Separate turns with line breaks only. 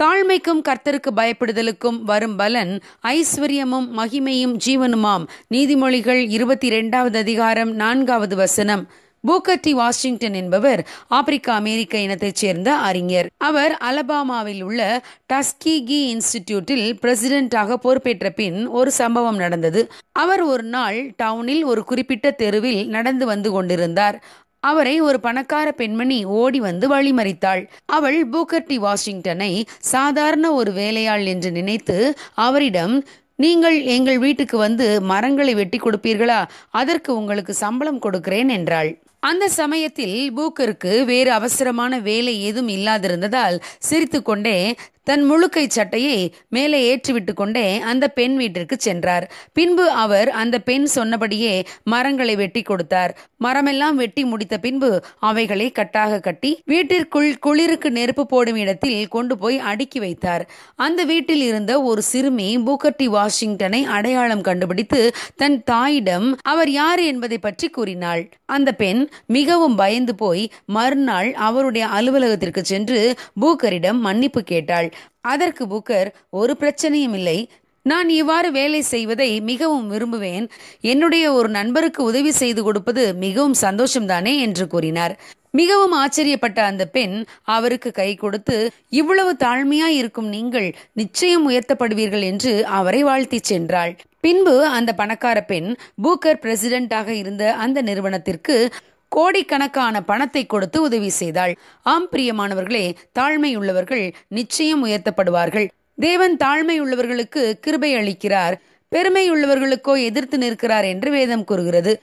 தாழ்மைக்கும் கர்த்தருக்கு பயப்படுதலுக்கும் வரும் பலன் ஐஸ்வர்யமும் மகிமையும் ஜீவனுமாம் நீதிமொழிகள் இருபத்தி இரண்டாவது அதிகாரம் நான்காவது வசனம் பூக்கட்டி வாஷிங்டன் என்பவர் ஆப்பிரிக்கா அமெரிக்க இனத்தைச் சேர்ந்த அறிஞர் அவர் அலபாமாவில் உள்ள டஸ்கிகி இன்ஸ்டிடியூட்டில் பிரசிடென்டாக பொறுப்பேற்ற பின் ஒரு சம்பவம் நடந்தது அவர் ஒரு நாள் டவுனில் ஒரு குறிப்பிட்ட தெருவில் நடந்து வந்து கொண்டிருந்தார் அவரை ஒரு பணக்கார பெண்மணி ஓடி வந்து வழிமறித்தாள் அவள் பூக்கர்டி வாஷிங்டனை சாதாரண ஒரு வேலையாள் என்று நினைத்து அவரிடம் நீங்கள் எங்கள் வீட்டுக்கு வந்து மரங்களை வெட்டி கொடுப்பீர்களா அதற்கு உங்களுக்கு சம்பளம் கொடுக்கிறேன் என்றாள் அந்த சமயத்தில் பூக்கருக்கு வேறு அவசரமான வேலை ஏதும் இல்லாதிருந்ததால் சிரித்துக்கொண்டே தன் முழுக்கை சட்டையை மேலே ஏற்றிவிட்டு கொண்டே அந்த பெண் வீட்டிற்கு சென்றார் பின்பு அவர் அந்த பெண் சொன்னபடியே மரங்களை வெட்டி கொடுத்தார் மரமெல்லாம் வெட்டி முடித்த பின்பு அவைகளை கட்டாக கட்டி வீட்டிற்குள் குளிருக்கு நெருப்பு போடும் இடத்தில் கொண்டு போய் அடுக்கி வைத்தார் அந்த வீட்டில் இருந்த ஒரு சிறுமி பூக்கர்டி வாஷிங்டனை அடையாளம் கண்டுபிடித்து தன் தாயிடம் அவர் யார் என்பதை பற்றி கூறினாள் அந்த பெண் மிகவும் பயந்து போய் மறுநாள் அவருடைய அலுவலகத்திற்கு சென்று பூக்கரிடம் மன்னிப்பு கேட்டாள் அதற்கு புக்கர் ஒரு பிரச்சனையும் இல்லை நான் இவ்வாறு வேலை செய்வதை மிகவும் விரும்புவேன் என்னுடைய ஒரு நண்பருக்கு உதவி செய்து கொடுப்பது மிகவும் சந்தோஷம்தானே என்று கூறினார் மிகவும் ஆச்சரியப்பட்ட அந்த பெண் அவருக்கு கை கொடுத்து இவ்வளவு தாழ்மையாய் இருக்கும் நீங்கள் நிச்சயம் உயர்த்தப்படுவீர்கள் என்று அவரை வாழ்த்திச் சென்றாள் பின்பு அந்த பணக்கார பெண் பூக்கர் பிரசிடென்டாக இருந்த அந்த நிறுவனத்திற்கு கோடிக்கணக்கான பணத்தை கொடுத்து உதவி செய்தாள் ஆம் பிரியமானவர்களே தாழ்மை உள்ளவர்கள் நிச்சயம் உயர்த்தப்படுவார்கள் தேவன் தாழ்மை உள்ளவர்களுக்கு கிருபை அளிக்கிறார் பெருமை உள்ளவர்களுக்கோ எதிர்த்து நிற்கிறார் என்று வேதம் கூறுகிறது